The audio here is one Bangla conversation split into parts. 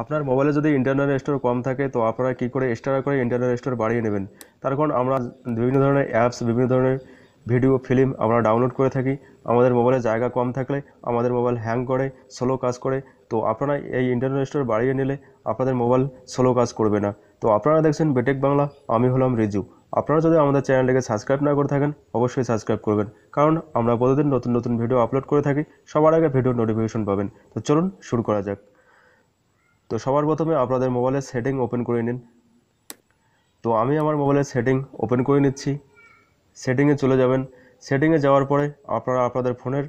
আপনার মোবাইলে যদি ইন্টারনাল স্টোর কম থাকে তো আপনারা কী করে এক্সট্রা করে ইন্টারনাল স্টোর বাড়িয়ে নেবেন তার কারণ আমরা বিভিন্ন ধরনের অ্যাপস বিভিন্ন ধরনের ভিডিও ফিল্ম আমরা ডাউনলোড করে থাকি আমাদের মোবাইলে জায়গা কম থাকলে আমাদের মোবাইল হ্যাং করে স্লো কাজ করে তো আপনারা এই ইন্টারনেট স্টোর বাড়িয়ে নিলে আপনাদের মোবাইল স্লো কাজ করবে না তো আপনারা দেখছেন বেটেক বাংলা আমি হলাম রিজু আপনারা যদি আমাদের চ্যানেলটাকে সাবস্ক্রাইব না করে থাকেন অবশ্যই সাবস্ক্রাইব করবেন কারণ আমরা প্রতিদিন নতুন নতুন ভিডিও আপলোড করে থাকি সবার আগে ভিডিও নোটিফিকেশন পাবেন তো চলুন শুরু করা যাক তো সবার প্রথমে আপনাদের মোবাইলের সেটিং ওপেন করে নিন তো আমি আমার মোবাইলের সেটিং ওপেন করে নিচ্ছি সেটিংয়ে চলে যাবেন সেটিংয়ে যাওয়ার পরে আপনারা আপনাদের ফোনের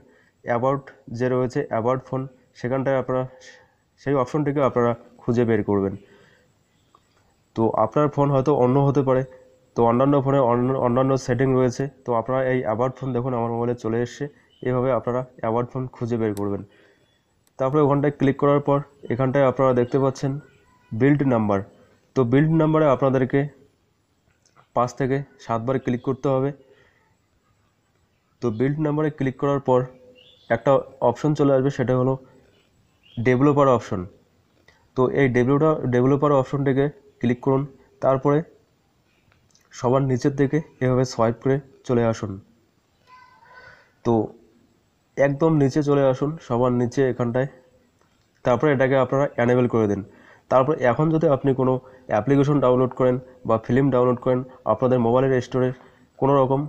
অ্যাবাউট যে রয়েছে অ্যাবাউট ফোন সেখানটায় আপনারা সেই অপশনটিকে আপনারা খুঁজে বের করবেন তো আপনার ফোন হয়তো অন্য হতে পারে তো অন্যান্য ফোনে অন্যান্য সেটিং রয়েছে তো আপনারা এই অ্যাবাউট ফোন দেখুন আমার মোবাইলে চলে এসছে এভাবে আপনারা অ্যাবাউট ফোন খুঁজে বের করবেন তারপরে ওখানটায় ক্লিক করার পর এখানটায় আপনারা দেখতে পাচ্ছেন বিল্ড নাম্বার তো বিল্ড নাম্বারে আপনাদেরকে পাঁচ থেকে সাতবার ক্লিক করতে হবে তো বিল্ড নাম্বারে ক্লিক করার পর একটা অপশন চলে আসবে সেটা হলো ডেভেলপার অপশন তো এই ডেভেলপার ডেভেলপার অপশনটিকে ক্লিক করুন তারপরে সবার নিচের দিকে এভাবে সোয়াইপ করে চলে আসুন তো একদম নিচে চলে আসুন সবার নিচে এখানটায় তারপরে এটাকে আপনারা অ্যানেবেল করে দিন তারপর এখন যদি আপনি কোনো অ্যাপ্লিকেশন ডাউনলোড করেন বা ফিল্ম ডাউনলোড করেন আপনাদের মোবাইলের স্টোরে কোনো রকম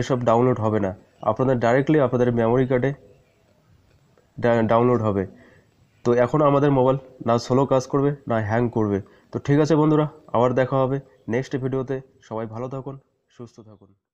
এসব ডাউনলোড হবে না আপনাদের ডাইরেক্টলি আপনাদের মেমোরি কার্ডে ডাউনলোড হবে তো এখন আমাদের মোবাইল না স্লো কাজ করবে না হ্যাং করবে তো ঠিক আছে বন্ধুরা আবার দেখা হবে নেক্সট ভিডিওতে সবাই ভালো থাকুন সুস্থ থাকুন